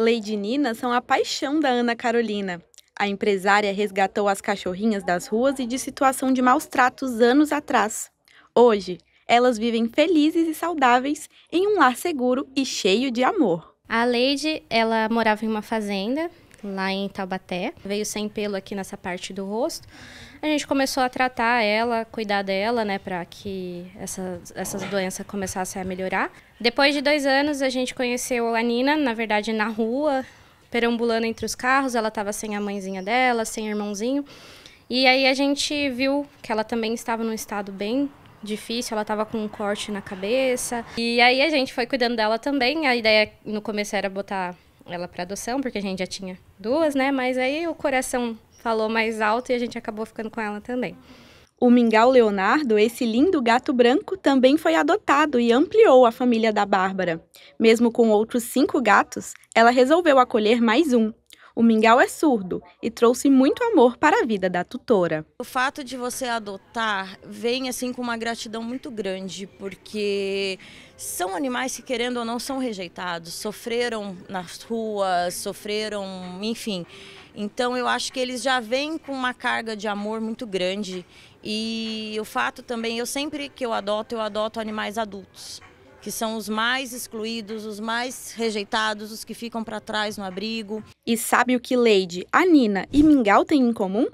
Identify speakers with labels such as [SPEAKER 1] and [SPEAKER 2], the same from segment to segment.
[SPEAKER 1] Lady Nina são a paixão da Ana Carolina. A empresária resgatou as cachorrinhas das ruas e de situação de maus tratos anos atrás. Hoje, elas vivem felizes e saudáveis em um lar seguro e cheio de amor. A Lady,
[SPEAKER 2] ela morava em uma fazenda lá em Taubaté. Veio sem pelo aqui nessa parte do rosto. A gente começou a tratar ela, cuidar dela, né, para que essas, essas doenças começassem a melhorar. Depois de dois anos, a gente conheceu a Nina, na verdade, na rua, perambulando entre os carros. Ela estava sem a mãezinha dela, sem o irmãozinho. E aí a gente viu que ela também estava num estado bem difícil, ela estava com um corte na cabeça. E aí a gente foi cuidando dela também. A ideia no começo era botar ela
[SPEAKER 1] para adoção, porque a gente já tinha
[SPEAKER 2] duas, né? Mas aí o coração falou mais alto e a gente
[SPEAKER 1] acabou ficando com ela também. O Mingau Leonardo, esse lindo gato branco, também foi adotado e ampliou a família da Bárbara. Mesmo com outros cinco gatos, ela resolveu acolher mais um, o mingau é surdo e trouxe muito amor para a vida da tutora.
[SPEAKER 3] O fato de você adotar vem assim com uma gratidão muito grande, porque são animais que querendo ou não são rejeitados, sofreram nas ruas, sofreram, enfim. Então eu acho que eles já vêm com uma carga de amor muito grande e o fato também eu sempre que eu adoto, eu adoto animais adultos que são os mais excluídos, os mais rejeitados, os que ficam para trás no abrigo.
[SPEAKER 1] E sabe o que Leide, a Nina e Mingau têm em comum?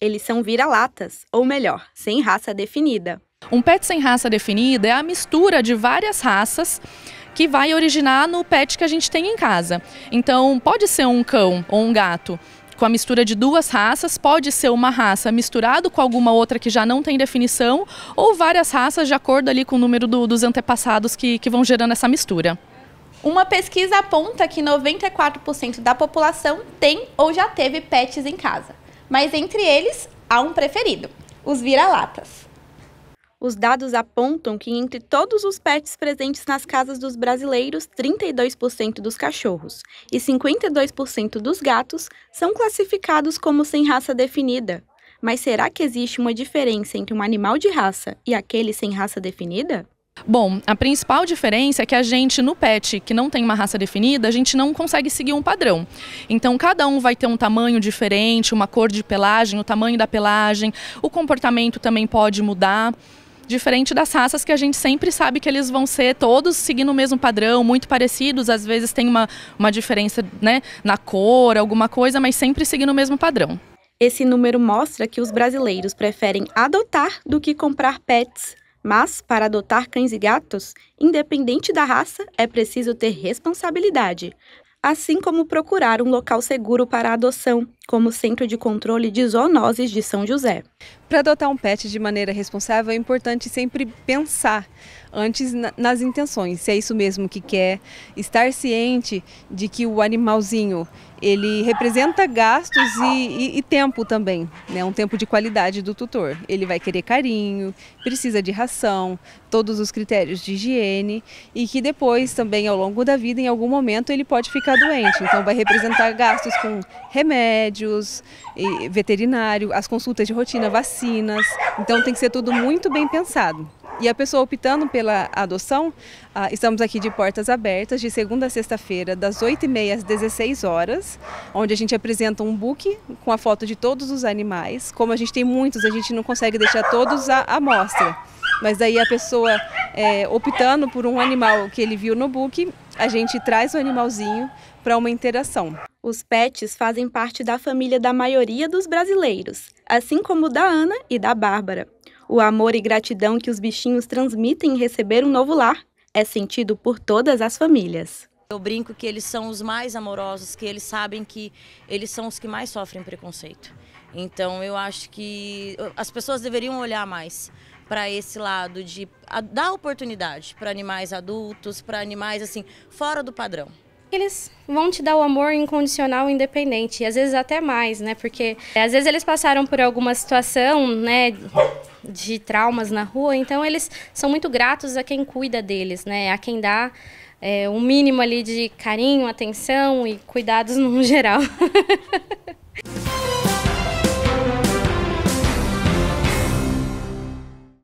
[SPEAKER 1] Eles são vira-latas, ou melhor, sem raça definida.
[SPEAKER 4] Um pet sem raça definida é a mistura de várias raças que vai originar no pet que a gente tem em casa. Então, pode ser um cão ou um gato com a mistura de duas raças, pode ser uma raça misturado com alguma outra que já não tem definição, ou várias raças de acordo ali com o número do, dos antepassados que, que vão gerando essa mistura.
[SPEAKER 1] Uma pesquisa aponta que 94% da população tem ou já teve pets em casa, mas entre eles há um preferido, os vira-latas. Os dados apontam que entre todos os pets presentes nas casas dos brasileiros, 32% dos cachorros e 52% dos gatos são classificados como sem raça definida. Mas será que existe uma diferença entre um animal de raça e aquele sem raça definida? Bom, a principal diferença é que a gente no pet, que não tem uma raça definida, a gente não consegue
[SPEAKER 4] seguir um padrão. Então cada um vai ter um tamanho diferente, uma cor de pelagem, o tamanho da pelagem, o comportamento também pode mudar. Diferente das raças que a gente sempre sabe que eles vão ser todos seguindo o mesmo padrão, muito parecidos, às vezes tem uma, uma diferença
[SPEAKER 1] né, na cor, alguma coisa, mas sempre seguindo o mesmo padrão. Esse número mostra que os brasileiros preferem adotar do que comprar pets. Mas, para adotar cães e gatos, independente da raça, é preciso ter responsabilidade, assim como procurar um local seguro para a adoção como o Centro de Controle de Zoonoses de São
[SPEAKER 5] José. Para adotar um pet de maneira responsável, é importante sempre pensar antes nas intenções, se é isso mesmo que quer, estar ciente de que o animalzinho ele representa gastos e, e, e, tempo também, né? um tempo de qualidade do tutor. Ele vai querer carinho, precisa de ração, todos os critérios de higiene e que depois também ao longo da vida, em algum momento, ele pode ficar doente. Então vai representar gastos com remédio, remédios, veterinário, as consultas de rotina, vacinas. Então tem que ser tudo muito bem pensado. E a pessoa optando pela adoção, ah, estamos aqui de portas abertas, de segunda a sexta-feira, das 8h30 às 16 horas, onde a gente apresenta um book com a foto de todos os animais. Como a gente tem muitos, a gente não consegue deixar todos à mostra. Mas daí a pessoa é, optando por um animal que ele viu no book, a gente traz o animalzinho para uma
[SPEAKER 1] interação. Os pets fazem parte da família da maioria dos brasileiros, assim como da Ana e da Bárbara. O amor e gratidão que os bichinhos transmitem em receber um novo lar é sentido por todas as famílias.
[SPEAKER 3] Eu brinco que eles são os mais amorosos, que eles sabem que eles são os que mais sofrem preconceito. Então eu acho que uh, as pessoas deveriam olhar mais para esse lado de dar oportunidade para animais adultos, para animais assim fora do padrão eles vão te
[SPEAKER 2] dar o amor incondicional independente, e às vezes até mais, né? Porque às vezes eles passaram por alguma situação, né, de traumas na rua, então eles são muito gratos a quem cuida deles, né? A quem dá é, um mínimo ali de carinho, atenção e cuidados no geral.